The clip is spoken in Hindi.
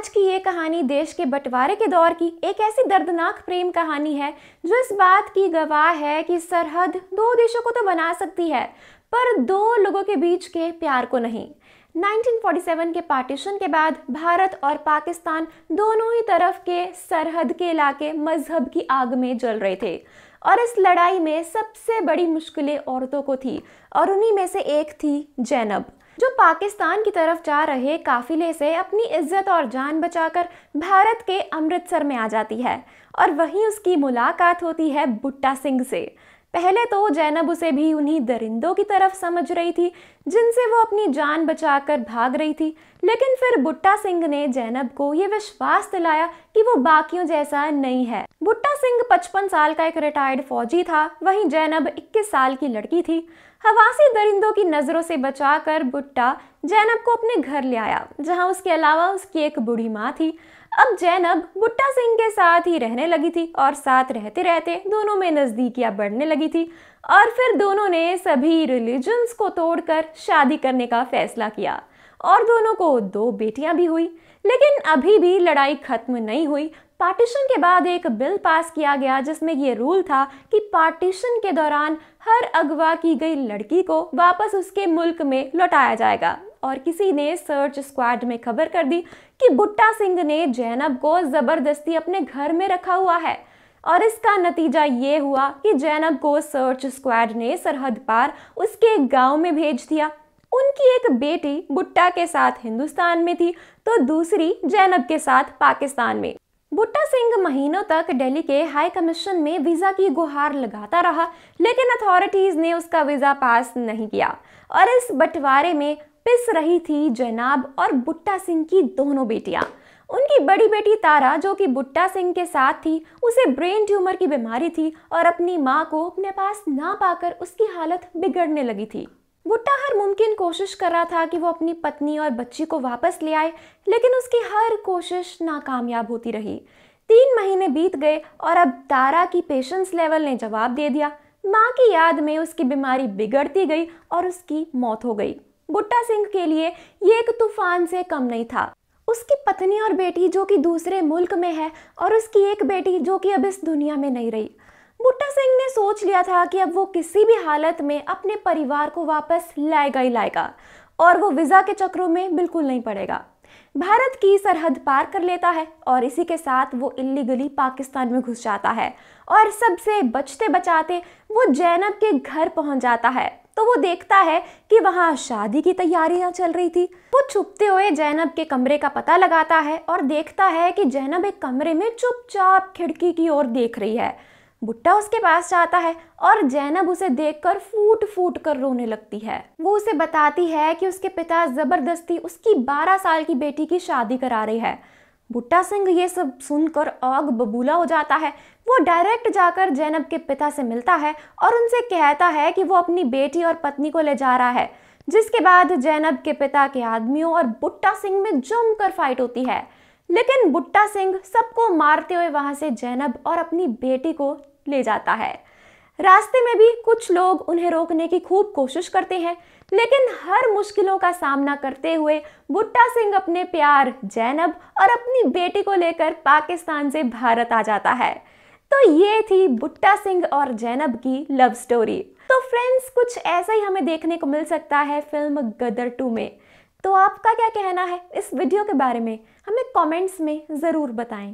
आज की ये कहानी देश के बंटवारे के दौर की एक ऐसी दर्दनाक प्रेम कहानी है जो इस बात की गवाह है कि सरहद दो देशों को तो बना सकती है पर दो लोगों के बीच के प्यार को नहीं 1947 के पार्टीशन के बाद भारत और पाकिस्तान दोनों ही तरफ के सरहद के इलाके मजहब की आग में जल रहे थे और इस लड़ाई में सबसे बड़ी मुश्किलें औरतों को थी और उन्हीं में से एक थी जैनब जो पाकिस्तान की तरफ जा रहे काफिले से अपनी इज्जत और जान बचाकर भारत के अमृतसर में आ जाती है और वहीं उसकी मुलाकात होती है बुट्टा सिंह से पहले तो जैनब उसे भी उन्हीं दरिंदों की तरफ समझ रही थी जिनसे वो अपनी जान बचाकर भाग रही थी लेकिन फिर बुट्टा सिंह ने जैनब को ये विश्वास दिलाया कि वो बाकियों जैसा नहीं है बुट्टा सिंह 55 साल का एक रिटायर्ड फौजी था वहीं जैनब 21 साल की लड़की थी हवासी दरिंदों की नज़रों से बचाकर बुट्टा जैनब को अपने घर ले आया जहां उसके अलावा उसकी एक बूढ़ी माँ थी अब जैनब बुट्टा सिंह के साथ ही रहने लगी थी और साथ रहते रहते दोनों में नज़दीकियाँ बढ़ने लगी थी और फिर दोनों ने सभी रिलीजन्स को तोड़कर शादी करने का फैसला किया और दोनों को दो बेटियां भी हुई लेकिन अभी भी लड़ाई खत्म नहीं हुई पार्टीशन के बाद एक बिल पास किया गया जिसमें ये रूल था कि पार्टीशन के दौरान हर अगवा की गई लड़की को वापस उसके मुल्क में लौटाया जाएगा और किसी ने सर्च स्क्वाड में खबर कर दी कि बुट्टा सिंह ने जैनब को ज़बरदस्ती अपने घर में रखा हुआ है और इसका नतीजा ये हुआ कि जैनब को सर्च स्क्वाड ने सरहद पार उसके गांव में भेज दिया उनकी एक बेटी बुट्टा के साथ हिंदुस्तान में थी तो दूसरी जैनब के साथ पाकिस्तान में बुट्टा सिंह महीनों तक दिल्ली के हाई कमीशन में वीज़ा की गुहार लगाता रहा लेकिन अथॉरिटीज़ ने उसका वीज़ा पास नहीं किया और इस बंटवारे में पिस रही थी जैनाब और बुट्टा सिंह की दोनों बेटियां उनकी बड़ी बेटी तारा जो कि बुट्टा सिंह के साथ थी उसे ब्रेन ट्यूमर की बीमारी थी और अपनी माँ को अपने पास ना पाकर उसकी हालत बिगड़ने लगी थी बुट्टा हर मुमकिन कोशिश कर रहा था कि वो अपनी पत्नी और बच्ची को वापस ले आए लेकिन उसकी हर कोशिश नाकामयाब होती रही तीन महीने बीत गए और अब तारा की पेशेंस लेवल ने जवाब दे दिया माँ की याद में उसकी बीमारी बिगड़ती गई और उसकी मौत हो गई बुट्टा सिंह के लिए ये एक तूफान से कम नहीं था उसकी पत्नी और बेटी जो कि दूसरे मुल्क में है और उसकी एक बेटी जो कि अब इस दुनिया में नहीं रही बुट्टा सिंह ने सोच लिया था कि अब वो किसी भी हालत में अपने परिवार को वापस लाएगा ही लाएगा और वो वीज़ा के चक्रों में बिल्कुल नहीं पड़ेगा भारत की सरहद पार कर लेता है और इसी के साथ वो इलीगली पाकिस्तान में घुस जाता है और सबसे बचते बचाते वो जैनब के घर पहुंच जाता है तो वो देखता है कि वहां शादी की तैयारियां चल रही थी वो छुपते हुए जैनब के कमरे का पता लगाता है और देखता है कि जैनब एक कमरे में चुपचाप खिड़की की ओर देख रही है बुट्टा उसके पास जाता है और जैनब उसे देखकर फूट फूट कर रोने लगती है वो उसे बताती है कि उसके पिता जबरदस्ती उसकी 12 साल की बेटी की शादी करा रही है बुट्टा सिंह ये सब सुनकर आग बबूला हो जाता है वो डायरेक्ट जाकर जैनब के पिता से मिलता है और उनसे कहता है कि वो अपनी बेटी और पत्नी को ले जा रहा है जिसके बाद जैनब के पिता के आदमियों और बुट्टा सिंह में जमकर फाइट होती है लेकिन बुट्टा सिंह सबको मारते हुए वहां से जैनब और अपनी बेटी को ले जाता है रास्ते में भी कुछ लोग उन्हें रोकने की खूब कोशिश करते हैं लेकिन हर मुश्किलों का सामना करते हुए बुट्टा सिंह अपने प्यार जैनब और अपनी बेटी को लेकर पाकिस्तान से भारत आ जाता है तो ये थी बुट्टा सिंह और जैनब की लव स्टोरी तो फ्रेंड्स कुछ ऐसा ही हमें देखने को मिल सकता है फिल्म गदर टू में तो आपका क्या कहना है इस वीडियो के बारे में हमें कमेंट्स में ज़रूर बताएं